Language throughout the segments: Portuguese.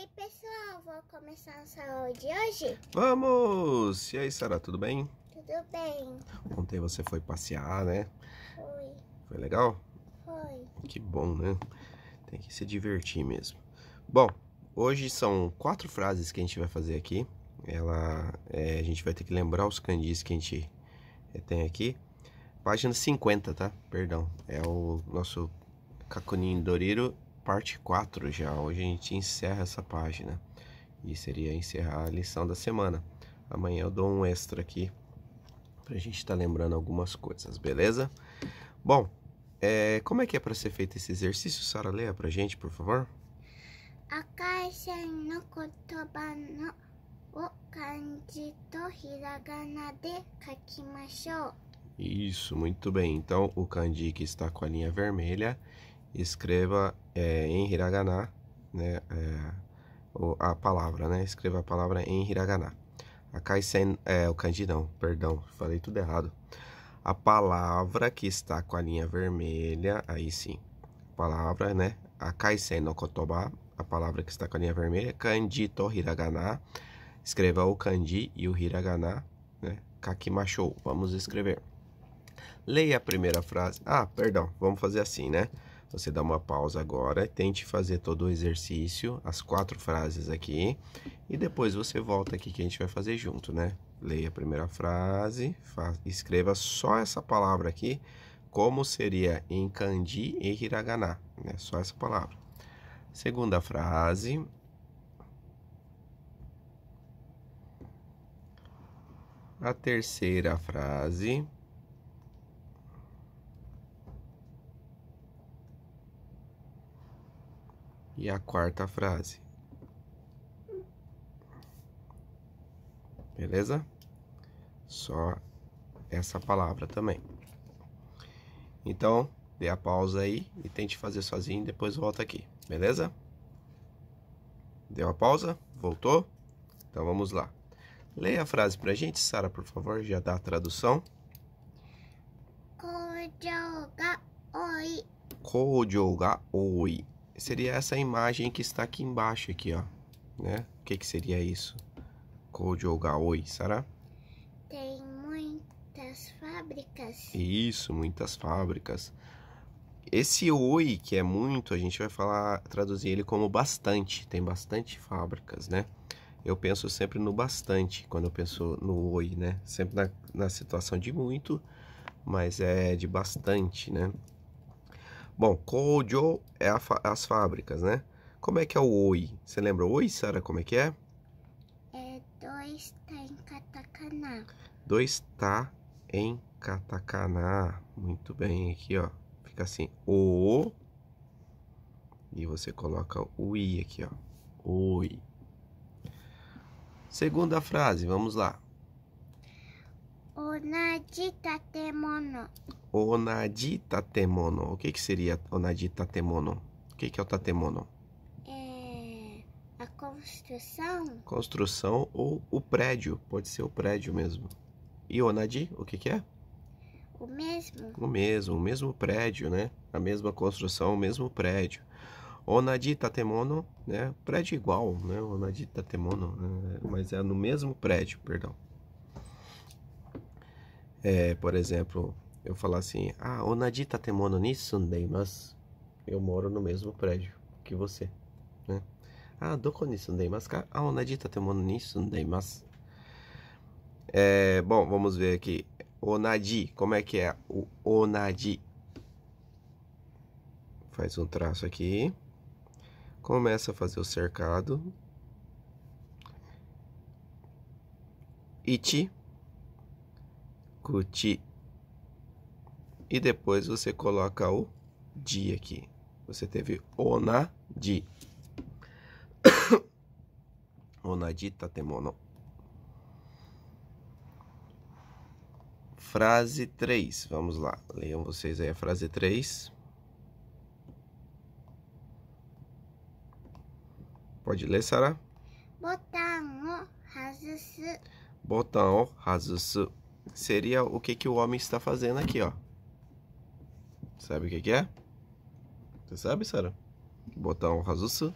aí, pessoal, vou começar a saúde hoje? Vamos! E aí, Sara, tudo bem? Tudo bem. Ontem você foi passear, né? Foi. Foi legal? Foi. Que bom, né? Tem que se divertir mesmo. Bom, hoje são quatro frases que a gente vai fazer aqui. Ela, é, a gente vai ter que lembrar os candis que a gente é, tem aqui. Página 50, tá? Perdão. É o nosso Kakunin Doriro parte 4 já. Hoje a gente encerra essa página. E seria encerrar a lição da semana. Amanhã eu dou um extra aqui pra gente estar tá lembrando algumas coisas, beleza? Bom, é, como é que é para ser feito esse exercício, Sara? Leia pra gente, por favor. A caixa no kotoba no o kanji to hiragana de kakimashou. Isso, muito bem. Então, o kanji que está com a linha vermelha escreva é, em hiragana né, é, a palavra, né? Escreva a palavra em hiragana. A sen é o kanji não, perdão, falei tudo errado. A palavra que está com a linha vermelha, aí sim. palavra, né? A sen no kotoba, a palavra que está com a linha vermelha, kanji to hiragana. Escreva o kanji e o hiragana, né? Kakimashou. Vamos escrever. Leia a primeira frase. Ah, perdão, vamos fazer assim, né? Então, você dá uma pausa agora, tente fazer todo o exercício, as quatro frases aqui, e depois você volta aqui que a gente vai fazer junto, né? Leia a primeira frase, faz, escreva só essa palavra aqui, como seria em kanji e hiragana, né? Só essa palavra. Segunda frase. A terceira frase. e a quarta frase. Beleza? Só essa palavra também. Então, dê a pausa aí e tente fazer sozinho, depois volta aqui, beleza? Deu a pausa? Voltou? Então vamos lá. Leia a frase pra gente, Sara, por favor, já dá a tradução. Kojo oi. Kojo oi seria essa imagem que está aqui embaixo aqui, ó, né? O que que seria isso? Code ou Gaoi, será? Tem muitas fábricas. Isso, muitas fábricas. Esse oi, que é muito, a gente vai falar, traduzir ele como bastante. Tem bastante fábricas, né? Eu penso sempre no bastante quando eu penso no oi, né? Sempre na, na situação de muito, mas é de bastante, né? Bom, Kojo é as fábricas, né? Como é que é o oi? Você lembra o oi, Sara? Como é que é? É dois tá em katakana. Dois tá em katakana. Muito bem, aqui ó. Fica assim, o. E você coloca o i aqui, ó. Oi. Segunda frase, vamos lá. Onaji tatemono onadi tatemono. O que, que seria onadi tatemono? O que, que é o tatemono? É a construção. Construção ou o prédio. Pode ser o prédio mesmo. E onadi, o que, que é? O mesmo. O mesmo, o mesmo prédio, né? A mesma construção, o mesmo prédio. Onadi tatemono, né? Prédio igual, né? Onadi tatemono, né? mas é no mesmo prédio, perdão. É, por exemplo, eu falar assim, ah, onadi tatemono tá ni sundei, mas eu moro no mesmo prédio que você, né? Ah, doko ni mas ah, ah onadi tatemono tá ni sundei, mas... É, bom, vamos ver aqui. Onadi, como é que é o onadi? Faz um traço aqui. Começa a fazer o cercado. Iti. Kuti e depois você coloca o di aqui. Você teve onadi. onadi tatemono. Tá frase 3, vamos lá. Leiam vocês aí a frase 3. Pode ler, Sara? Botão hazusu. Botão hazusu. Seria o que, que o homem está fazendo aqui, ó. Sabe o que, que é? Você sabe, Sara? Botão Hazutsu.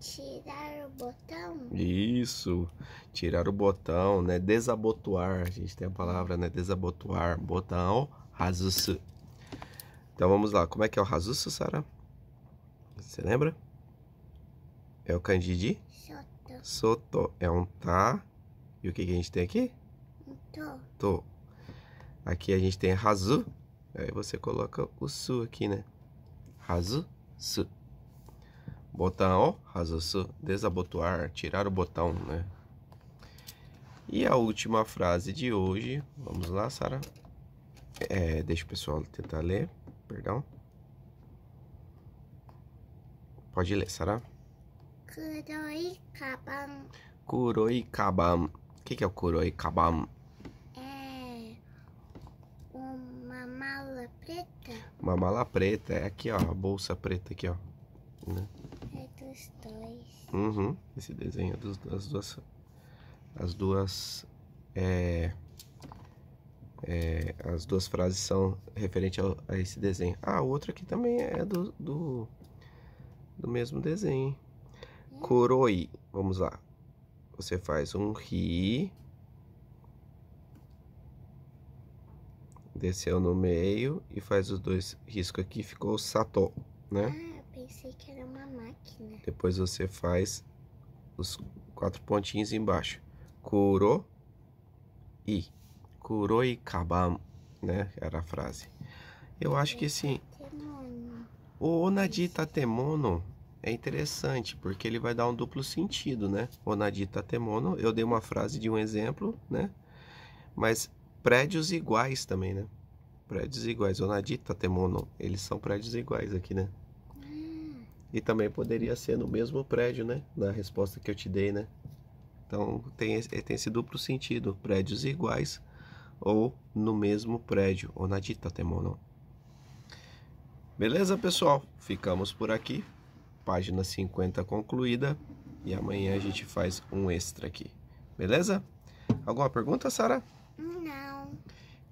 Tirar o botão? Isso. Tirar o botão, né? Desabotoar. A gente tem a palavra, né? Desabotoar. Botão Hazutsu. Então vamos lá. Como é que é o Hazutsu, Sara? Você lembra? É o kanji de? Soto. Soto. É um tá. E o que, que a gente tem aqui? Um to. To. Aqui a gente tem razu. Aí você coloca o su aqui, né? Hazu, su. Botão, hazu, su. Desabotoar, tirar o botão, né? E a última frase de hoje, vamos lá, Sara. É, deixa o pessoal tentar ler, perdão. Pode ler, Sara. Kuroi kabam. Kuroi kabam. O que, que é o kuroi kabam? mala preta? Uma mala preta, é aqui ó, a bolsa preta aqui ó. Né? É dos dois. Uhum, esse desenho é dos, das duas... As duas... É, é, as duas frases são referentes a esse desenho. Ah, o outro aqui também é do, do, do mesmo desenho. Hum? coroí vamos lá. Você faz um ri, desceu no meio e faz os dois riscos aqui, ficou Sato, né? Ah, pensei que era uma máquina. Depois você faz os quatro pontinhos embaixo. Kuro e Kuro e Kabam, né? Era a frase. Eu é acho que sim. O Onadi Tatemono é interessante, porque ele vai dar um duplo sentido, né? Onadi Tatemono, eu dei uma frase de um exemplo, né? Mas prédios iguais também, né? Prédios iguais. Onadita Temono, eles são prédios iguais aqui, né? E também poderia ser no mesmo prédio, né? Na resposta que eu te dei, né? Então tem, eh, tem esse duplo sentido: prédios iguais ou no mesmo prédio. Onadita Temono. Beleza, pessoal? Ficamos por aqui. Página 50 concluída. E amanhã a gente faz um extra aqui. Beleza? Alguma pergunta, Sara? Não.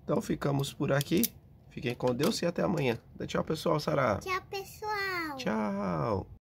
Então ficamos por aqui. Fiquem com Deus e até amanhã. Tchau, pessoal. Sarah. Tchau, pessoal. Tchau.